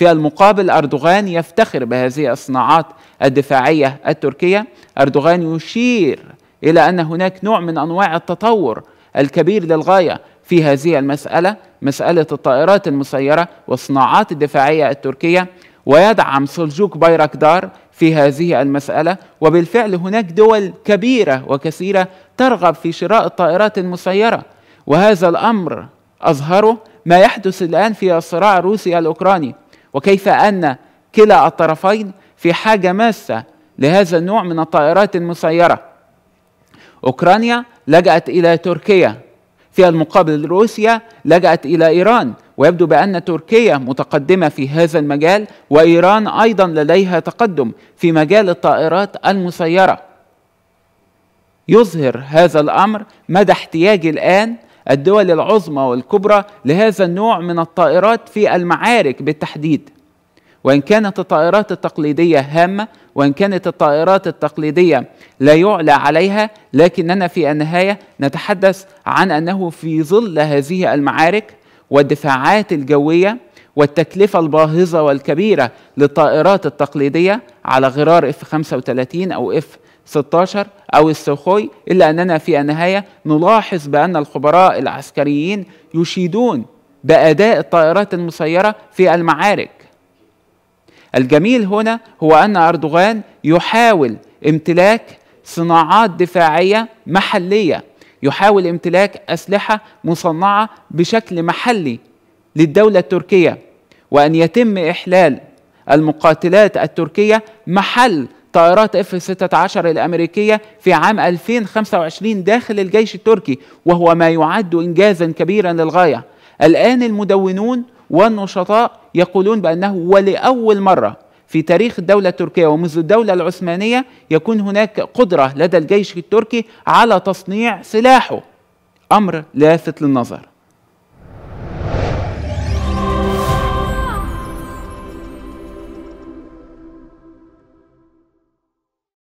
في المقابل أردوغان يفتخر بهذه الصناعات الدفاعية التركية أردوغان يشير إلى أن هناك نوع من أنواع التطور الكبير للغاية في هذه المسألة مسألة الطائرات المسيرة والصناعات الدفاعية التركية ويدعم سلجوك بايركدار في هذه المسألة وبالفعل هناك دول كبيرة وكثيرة ترغب في شراء الطائرات المسيرة وهذا الأمر أظهره ما يحدث الآن في الصراع الروسي الأوكراني وكيف ان كلا الطرفين في حاجه ماسه لهذا النوع من الطائرات المسيره اوكرانيا لجأت الى تركيا في المقابل روسيا لجأت الى ايران ويبدو بان تركيا متقدمه في هذا المجال وايران ايضا لديها تقدم في مجال الطائرات المسيره يظهر هذا الامر مدى احتياج الان الدول العظمى والكبرى لهذا النوع من الطائرات في المعارك بالتحديد وان كانت الطائرات التقليديه هامه وان كانت الطائرات التقليديه لا يعلى عليها لكننا في النهايه نتحدث عن انه في ظل هذه المعارك والدفاعات الجويه والتكلفه الباهظه والكبيره للطائرات التقليديه على غرار اف 35 او اف 16 أو السوخوي إلا أننا في النهاية نلاحظ بأن الخبراء العسكريين يشيدون بأداء الطائرات المسيرة في المعارك الجميل هنا هو أن أردوغان يحاول امتلاك صناعات دفاعية محلية يحاول امتلاك أسلحة مصنعة بشكل محلي للدولة التركية وأن يتم إحلال المقاتلات التركية محل طائرات اف 16 الامريكيه في عام 2025 داخل الجيش التركي وهو ما يعد انجازا كبيرا للغايه. الان المدونون والنشطاء يقولون بانه ولاول مره في تاريخ الدولة التركية ومنذ الدولة العثمانية يكون هناك قدرة لدى الجيش التركي على تصنيع سلاحه أمر لافت للنظر